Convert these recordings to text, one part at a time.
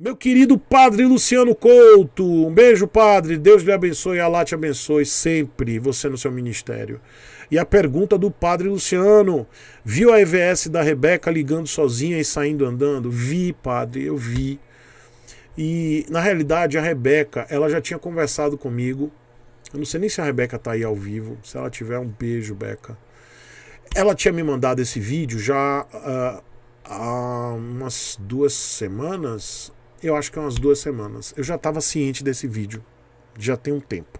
Meu querido padre Luciano Couto, um beijo, padre. Deus lhe abençoe, Allah te abençoe sempre, você no seu ministério. E a pergunta do padre Luciano: viu a EVS da Rebeca ligando sozinha e saindo andando? Vi, padre, eu vi. E na realidade, a Rebeca, ela já tinha conversado comigo. Eu não sei nem se a Rebeca tá aí ao vivo. Se ela tiver, um beijo, Beca. Ela tinha me mandado esse vídeo já uh, há umas duas semanas, eu acho que é umas duas semanas. Eu já estava ciente desse vídeo, já tem um tempo.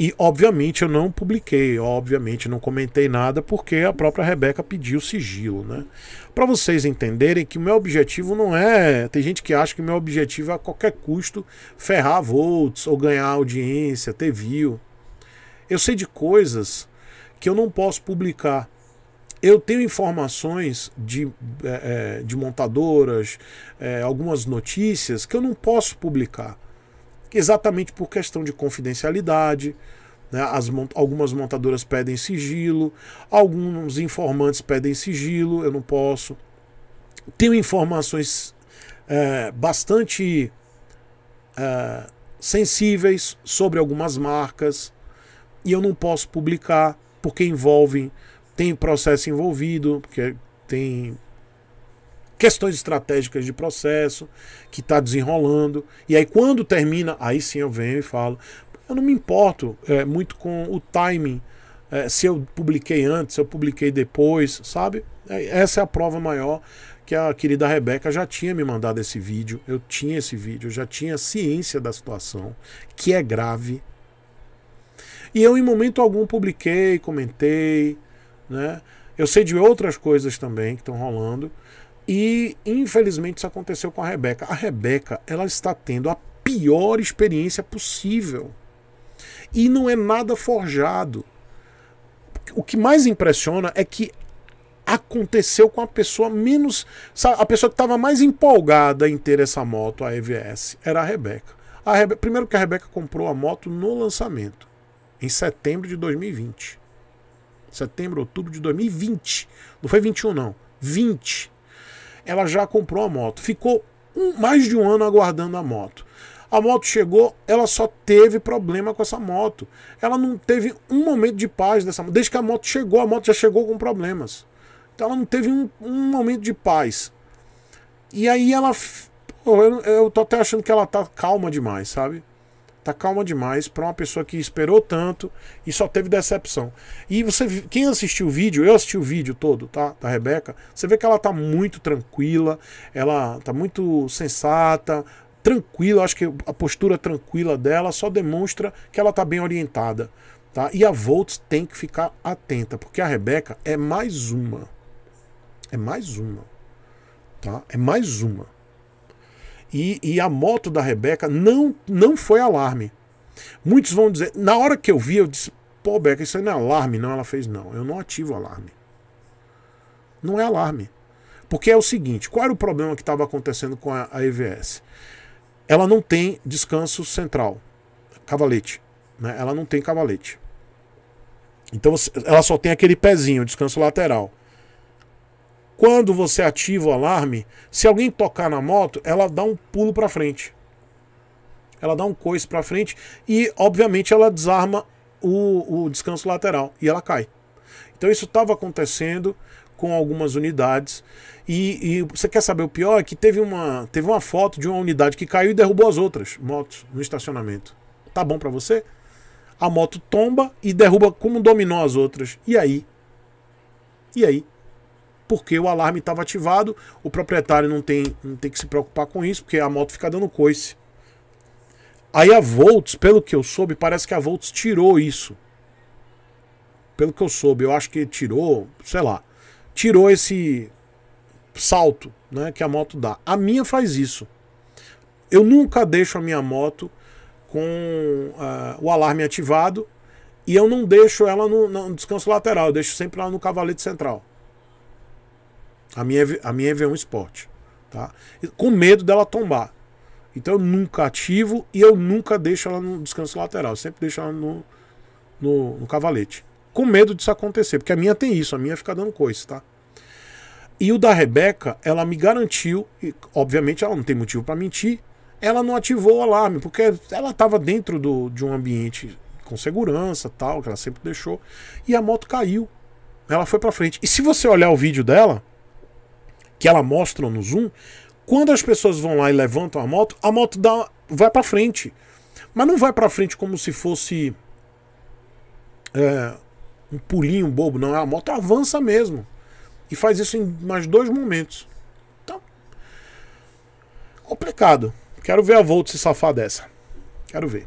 E obviamente eu não publiquei, obviamente não comentei nada, porque a própria Rebeca pediu sigilo, né? Para vocês entenderem que o meu objetivo não é. Tem gente que acha que o meu objetivo é a qualquer custo ferrar volts ou ganhar audiência, ter view. Eu sei de coisas que eu não posso publicar eu tenho informações de, é, é, de montadoras, é, algumas notícias que eu não posso publicar, exatamente por questão de confidencialidade. Né? As, algumas montadoras pedem sigilo, alguns informantes pedem sigilo, eu não posso. Tenho informações é, bastante é, sensíveis sobre algumas marcas e eu não posso publicar porque envolvem tem processo envolvido, porque tem questões estratégicas de processo que está desenrolando. E aí, quando termina, aí sim eu venho e falo. Eu não me importo é, muito com o timing, é, se eu publiquei antes, se eu publiquei depois, sabe? É, essa é a prova maior que a querida Rebeca já tinha me mandado esse vídeo. Eu tinha esse vídeo, eu já tinha ciência da situação, que é grave. E eu, em momento algum, publiquei, comentei, né? Eu sei de outras coisas também que estão rolando. E infelizmente isso aconteceu com a Rebeca. A Rebeca, ela está tendo a pior experiência possível. E não é nada forjado. O que mais impressiona é que aconteceu com a pessoa menos. Sabe, a pessoa que estava mais empolgada em ter essa moto, a EVS, era a Rebeca. A Primeiro que a Rebeca comprou a moto no lançamento, em setembro de 2020 setembro, outubro de 2020. Não foi 21, não. 20. Ela já comprou a moto. Ficou um, mais de um ano aguardando a moto. A moto chegou, ela só teve problema com essa moto. Ela não teve um momento de paz dessa moto. Desde que a moto chegou, a moto já chegou com problemas. Então ela não teve um, um momento de paz. E aí ela. Eu, eu tô até achando que ela tá calma demais, sabe? tá calma demais para uma pessoa que esperou tanto e só teve decepção. E você, quem assistiu o vídeo, eu assisti o vídeo todo, tá, da Rebeca, você vê que ela tá muito tranquila, ela tá muito sensata, tranquila, acho que a postura tranquila dela só demonstra que ela tá bem orientada, tá? E a Volts tem que ficar atenta, porque a Rebeca é mais uma. É mais uma, tá? É mais uma. E, e a moto da Rebeca não, não foi alarme. Muitos vão dizer, na hora que eu vi, eu disse, pô, Beca, isso aí não é alarme. Não, ela fez, não, eu não ativo alarme. Não é alarme. Porque é o seguinte, qual era o problema que estava acontecendo com a, a EVS? Ela não tem descanso central, cavalete. Né? Ela não tem cavalete. Então ela só tem aquele pezinho, descanso lateral. Quando você ativa o alarme, se alguém tocar na moto, ela dá um pulo para frente. Ela dá um coice para frente e, obviamente, ela desarma o, o descanso lateral e ela cai. Então isso estava acontecendo com algumas unidades. E, e, você quer saber o pior? É que teve uma, teve uma foto de uma unidade que caiu e derrubou as outras motos no estacionamento. Tá bom para você? A moto tomba e derruba como dominou dominó as outras. E aí? E aí? porque o alarme estava ativado, o proprietário não tem, não tem que se preocupar com isso, porque a moto fica dando coice. Aí a Volts, pelo que eu soube, parece que a Volts tirou isso. Pelo que eu soube, eu acho que tirou, sei lá, tirou esse salto né, que a moto dá. A minha faz isso. Eu nunca deixo a minha moto com uh, o alarme ativado e eu não deixo ela no, no descanso lateral, eu deixo sempre ela no cavalete central. A minha, a minha EV1 é Sport. Tá? Com medo dela tombar. Então eu nunca ativo e eu nunca deixo ela no descanso lateral. Eu sempre deixo ela no, no, no cavalete. Com medo disso acontecer. Porque a minha tem isso. A minha fica dando coisa, tá? E o da Rebeca, ela me garantiu, e, obviamente ela não tem motivo para mentir, ela não ativou o alarme, porque ela estava dentro do, de um ambiente com segurança, tal, que ela sempre deixou, e a moto caiu. Ela foi para frente. E se você olhar o vídeo dela, que ela mostra no Zoom, quando as pessoas vão lá e levantam a moto, a moto dá, vai para frente. Mas não vai para frente como se fosse é, um pulinho bobo, não. A moto avança mesmo. E faz isso em mais dois momentos. Então, complicado. Quero ver a Volt se safar dessa. Quero ver.